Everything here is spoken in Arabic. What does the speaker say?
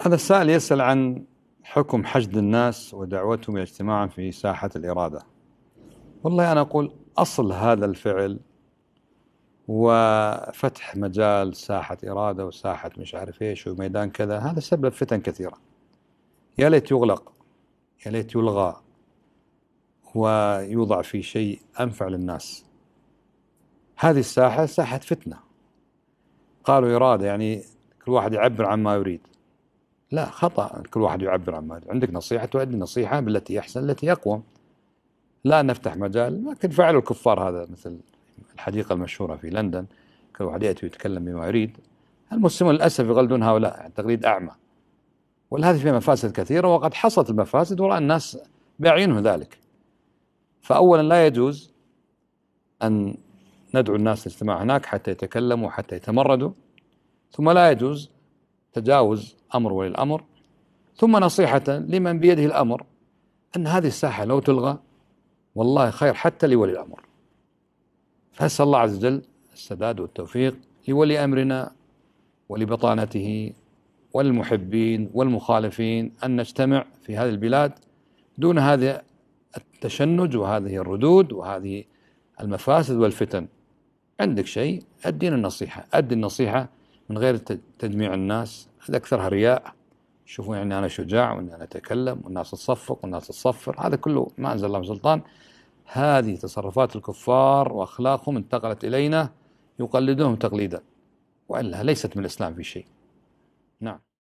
هذا السائل يسأل عن حكم حشد الناس ودعوتهم إلى اجتماع في ساحة الإرادة والله أنا أقول أصل هذا الفعل وفتح مجال ساحة إرادة وساحة مش عارف إيش وميدان كذا هذا سبب فتن كثيرة يا ليت يغلق يا ليت يلغى ويوضع في شيء أنفع للناس هذه الساحة ساحة فتنة قالوا إرادة يعني كل واحد يعبر عن ما يريد لا خطأ كل واحد يعبر عن ما عندك نصيحة تؤدي نصيحة بالتي أحسن التي أقوم لا نفتح مجال لكن فعل الكفار هذا مثل الحديقة المشهورة في لندن كل واحد يأتي ويتكلم بما يريد المسلمون للأسف يقلدون هؤلاء يعني تقليد أعمى والهذه فيها مفاسد كثيرة وقد حصلت المفاسد ورأى الناس باعينهم ذلك فأولا لا يجوز أن ندعو الناس للاجتماع هناك حتى يتكلموا حتى يتمردوا ثم لا يجوز تجاوز أمر ولي الأمر ثم نصيحة لمن بيده الأمر أن هذه الساحة لو تلغى والله خير حتى لولي الأمر فأسأل الله عز وجل السداد والتوفيق لولي أمرنا ولبطانته والمحبين والمخالفين أن نجتمع في هذه البلاد دون هذا التشنج وهذه الردود وهذه المفاسد والفتن عندك شيء أدينا النصيحة أدي النصيحة من غير تجميع الناس هذا أكثرها رياء شوفوا يعني أنا شجاع وإني أنا أتكلم والناس تصفق والناس تصفر هذا كله ما أنزل الله من سلطان هذه تصرفات الكفار وأخلاقهم انتقلت إلينا يقلدهم تقليدا وإلا ليست من الإسلام في شيء نعم